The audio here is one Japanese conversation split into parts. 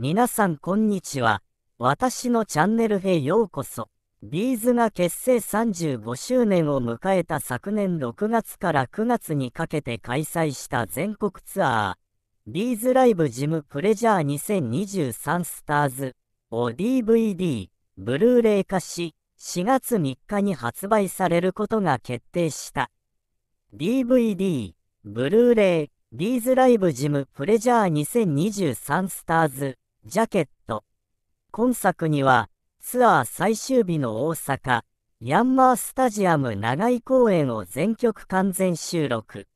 皆さんこんにちは。私のチャンネルへようこそ。ビーズが結成35周年を迎えた昨年6月から9月にかけて開催した全国ツアー、ビーズライブジムプレジャー2023スターズを DVD、ブルーレイ化し、4月3日に発売されることが決定した。DVD、ブルーレイ、ビーズライブジムプレジャー2023スターズジャケット。今作には、ツアー最終日の大阪、ヤンマースタジアム長井公演を全曲完全収録。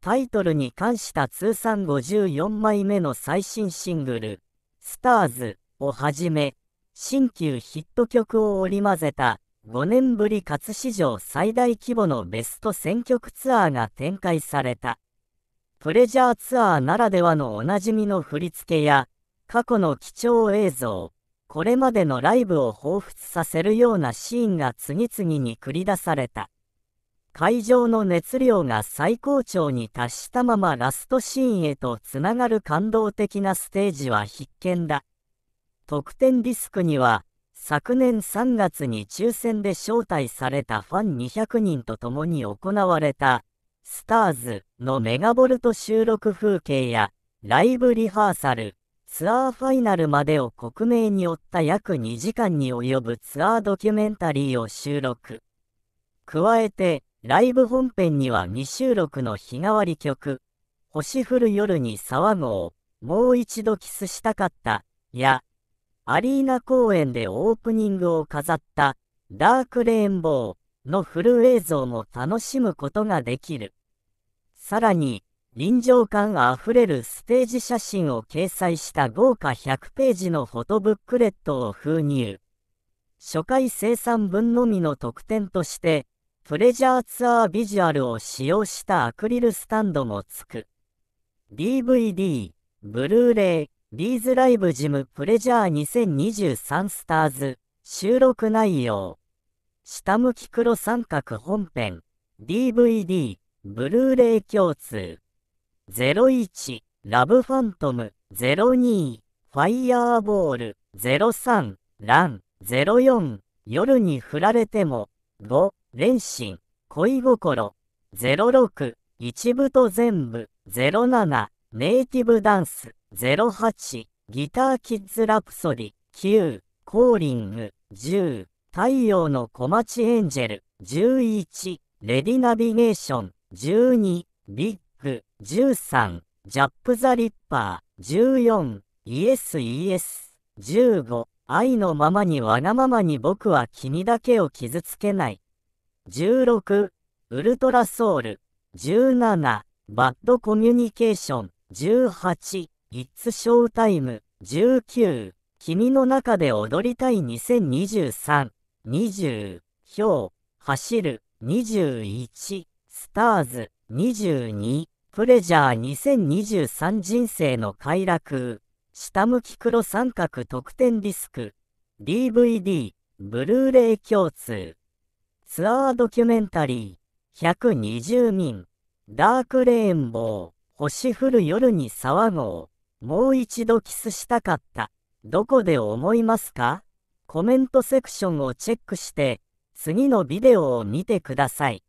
タイトルに関した通算54枚目の最新シングル、スターズをはじめ、新旧ヒット曲を織り交ぜた5年ぶり勝つ史上最大規模のベスト選曲ツアーが展開された。プレジャーツアーならではのおなじみの振り付けや過去の貴重映像、これまでのライブを彷彿させるようなシーンが次々に繰り出された。会場の熱量が最高潮に達したままラストシーンへとつながる感動的なステージは必見だ。特典ディスクには、昨年3月に抽選で招待されたファン200人と共に行われた、スターズのメガボルト収録風景や、ライブリハーサル、ツアーファイナルまでを克明に追った約2時間に及ぶツアードキュメンタリーを収録。加えて、ライブ本編には未収録の日替わり曲、星降る夜に騒ごう、もう一度キスしたかった、や、アリーナ公演でオープニングを飾った、ダークレインボーのフル映像も楽しむことができる。さらに、臨場感あふれるステージ写真を掲載した豪華100ページのフォトブックレットを封入。初回生産分のみの特典として、プレジャーツアービジュアルを使用したアクリルスタンドも付く。DVD、ブルーレイ、ビーズライブジムプレジャー2023スターズ、収録内容。下向き黒三角本編、DVD、ブルーレイ共通。01、ラブファントム、02、ファイヤーボール、03、ラン、04、夜に振られても、5、連心、恋心、06、一部と全部、07、ネイティブダンス、08、ギターキッズラプソディ、9、コーリング、10、太陽の小町エンジェル、11、レディナビゲーション、12、ビッグプ13、ジャップザリッパー14、イエスイエス15、愛のままにわがままに僕は君だけを傷つけない16、ウルトラソウル17、バッドコミュニケーション18、イッツショータイム19、君の中で踊りたい2023、20、今日、走る、21、スターズ、22プレジャー2023人生の快楽下向き黒三角特典ディスク DVD ブルーレイ共通ツアードキュメンタリー120民ダークレーンボー星降る夜に騒ごうもう一度キスしたかったどこで思いますかコメントセクションをチェックして次のビデオを見てください。